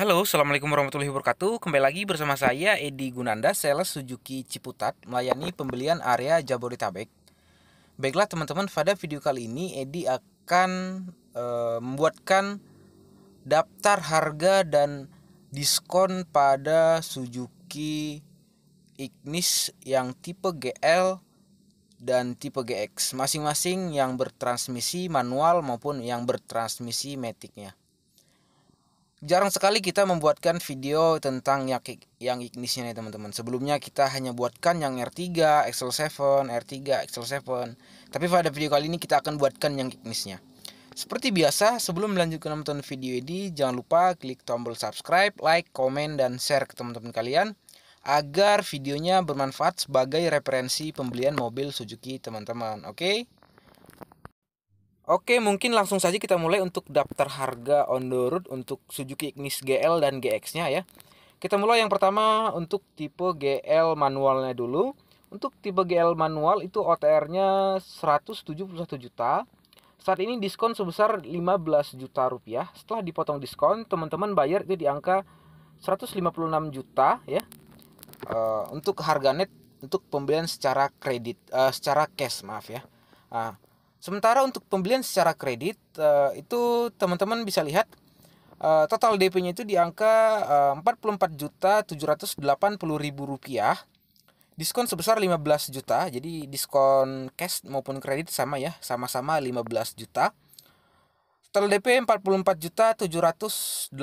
Halo, Assalamualaikum warahmatullahi wabarakatuh Kembali lagi bersama saya Edi Gunanda, sales Suzuki Ciputat Melayani pembelian area Jabodetabek Baiklah teman-teman, pada video kali ini Edi akan e, membuatkan daftar harga dan diskon pada Suzuki Ignis yang tipe GL dan tipe GX masing-masing yang bertransmisi manual maupun yang bertransmisi metiknya jarang sekali kita membuatkan video tentang yang, yang Ignisnya nih teman-teman Sebelumnya kita hanya buatkan yang R3, Excel 7, R3, Excel 7 Tapi pada video kali ini kita akan buatkan yang Ignisnya Seperti biasa, sebelum melanjutkan menonton video ini Jangan lupa klik tombol subscribe, like, komen, dan share ke teman-teman kalian Agar videonya bermanfaat sebagai referensi pembelian mobil Suzuki teman-teman Oke? Okay? Oke, mungkin langsung saja kita mulai untuk daftar harga on the road untuk Suzuki Ignis GL dan GX-nya ya. Kita mulai yang pertama untuk tipe GL manualnya dulu. Untuk tipe GL manual itu OTR-nya 171 juta. Saat ini diskon sebesar 15 juta rupiah. Setelah dipotong diskon, teman-teman bayar itu di angka 156 juta ya. Uh, untuk harga net untuk pembelian secara kredit uh, secara cash maaf ya. Uh, Sementara untuk pembelian secara kredit uh, itu teman-teman bisa lihat uh, total DP-nya itu di angka uh, empat juta puluh ribu rupiah. Diskon sebesar 15 juta. Jadi diskon cash maupun kredit sama ya, sama-sama 15 juta. Total DP 44 juta 780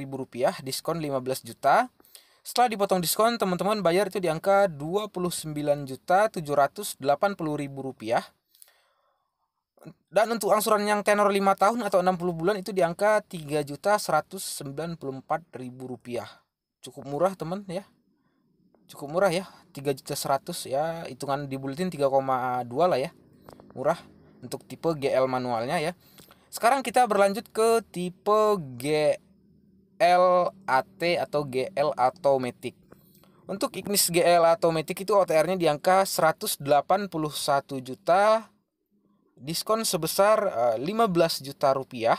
ribu rupiah, diskon 15 juta. Setelah dipotong diskon, teman-teman bayar itu di angka 29 juta 780 ribu rupiah dan untuk angsuran yang tenor 5 tahun atau 60 bulan itu di angka ribu rupiah Cukup murah teman ya. Cukup murah ya. juta 3.100 ya. Hitungan di bulletin 3,2 lah ya. Murah untuk tipe GL manualnya ya. Sekarang kita berlanjut ke tipe GLAT atau GL Automatic. Untuk Ignis GL Automatic itu OTR-nya di angka 181 juta diskon sebesar uh, eh, 15 juta rupiah.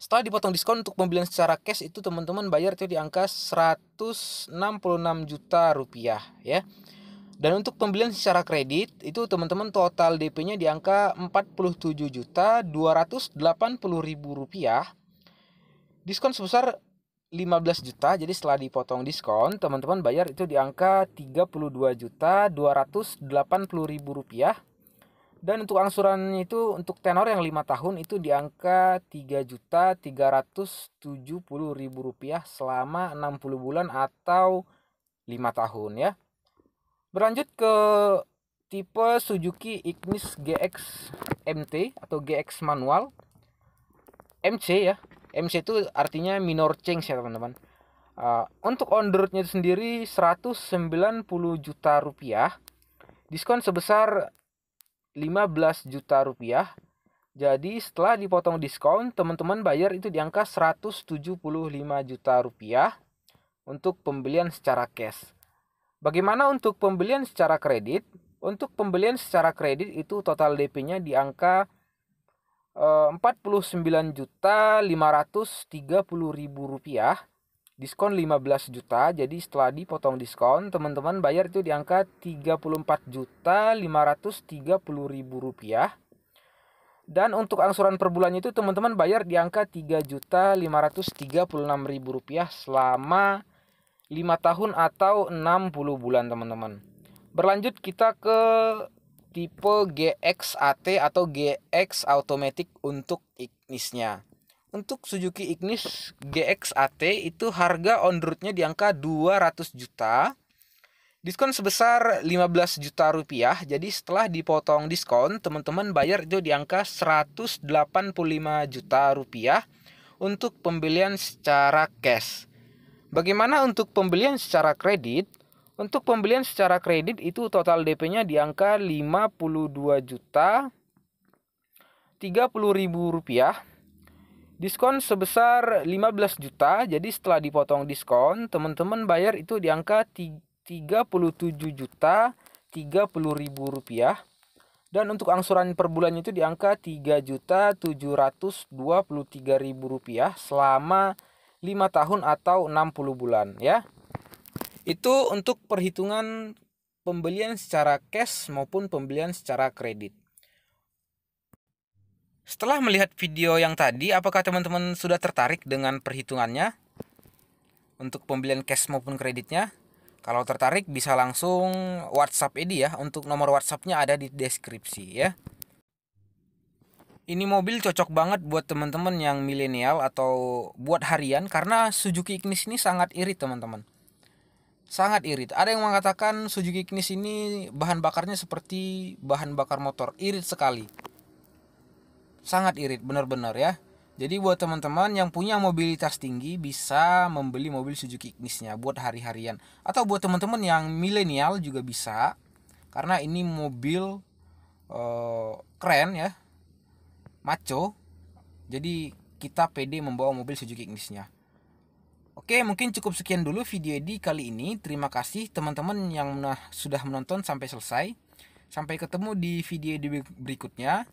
Setelah dipotong diskon untuk pembelian secara cash itu teman-teman bayar itu di angka 166 juta rupiah ya. Dan untuk pembelian secara kredit itu teman-teman total DP-nya di angka 47 juta 280 ribu rupiah. Diskon sebesar 15 juta jadi setelah dipotong diskon teman-teman bayar itu di angka 32 juta 280 ribu rupiah dan untuk angsuran itu untuk tenor yang 5 tahun itu di angka Rp3.370.000 selama 60 bulan atau 5 tahun ya. Berlanjut ke tipe Suzuki Ignis GX MT atau GX manual MC ya. MC itu artinya minor change ya teman-teman. Uh, untuk on roadnya itu sendiri 190 juta rupiah diskon sebesar 15 juta rupiah. Jadi setelah dipotong diskon, teman-teman bayar itu di angka 175 juta rupiah untuk pembelian secara cash. Bagaimana untuk pembelian secara kredit? Untuk pembelian secara kredit itu total DP-nya di angka eh, puluh 49530000 rupiah diskon 15 juta jadi setelah dipotong diskon teman-teman bayar itu di angka 34 juta 530 ribu rupiah dan untuk angsuran per bulannya itu teman-teman bayar di angka 3 juta 536 ribu rupiah selama 5 tahun atau 60 bulan teman-teman berlanjut kita ke tipe GXAT atau GX automatic untuk Ignisnya untuk Suzuki Ignis GX AT itu harga on road-nya di angka 200 juta. Diskon sebesar 15 juta rupiah. Jadi setelah dipotong diskon, teman-teman bayar itu di angka 185 juta rupiah untuk pembelian secara cash. Bagaimana untuk pembelian secara kredit? Untuk pembelian secara kredit itu total DP-nya di angka 52 juta 30 ribu rupiah diskon sebesar 15 juta. Jadi setelah dipotong diskon, teman-teman bayar itu di angka 37 juta 30 ribu rupiah. Dan untuk angsuran per bulan itu di angka 3 juta 723 ribu rupiah selama 5 tahun atau 60 bulan ya. Itu untuk perhitungan pembelian secara cash maupun pembelian secara kredit. Setelah melihat video yang tadi, apakah teman-teman sudah tertarik dengan perhitungannya untuk pembelian cash maupun kreditnya? Kalau tertarik bisa langsung WhatsApp ini ya, untuk nomor WhatsAppnya ada di deskripsi ya. Ini mobil cocok banget buat teman-teman yang milenial atau buat harian karena Suzuki Ignis ini sangat irit teman-teman. Sangat irit. Ada yang mengatakan Suzuki Ignis ini bahan bakarnya seperti bahan bakar motor, irit sekali sangat irit benar-benar ya. Jadi buat teman-teman yang punya mobilitas tinggi bisa membeli mobil Suzuki Ignisnya buat hari-harian atau buat teman-teman yang milenial juga bisa karena ini mobil eh, keren ya, maco. Jadi kita pede membawa mobil Suzuki Ignisnya. Oke, mungkin cukup sekian dulu video di kali ini. Terima kasih teman-teman yang sudah menonton sampai selesai. Sampai ketemu di video berikutnya.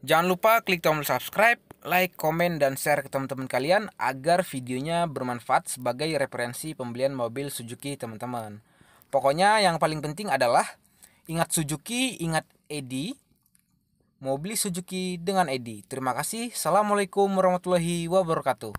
Jangan lupa klik tombol subscribe, like, komen, dan share ke teman-teman kalian agar videonya bermanfaat sebagai referensi pembelian mobil Suzuki teman-teman. Pokoknya yang paling penting adalah ingat Suzuki, ingat Edi, mobil Suzuki dengan Edi. Terima kasih. Assalamualaikum warahmatullahi wabarakatuh.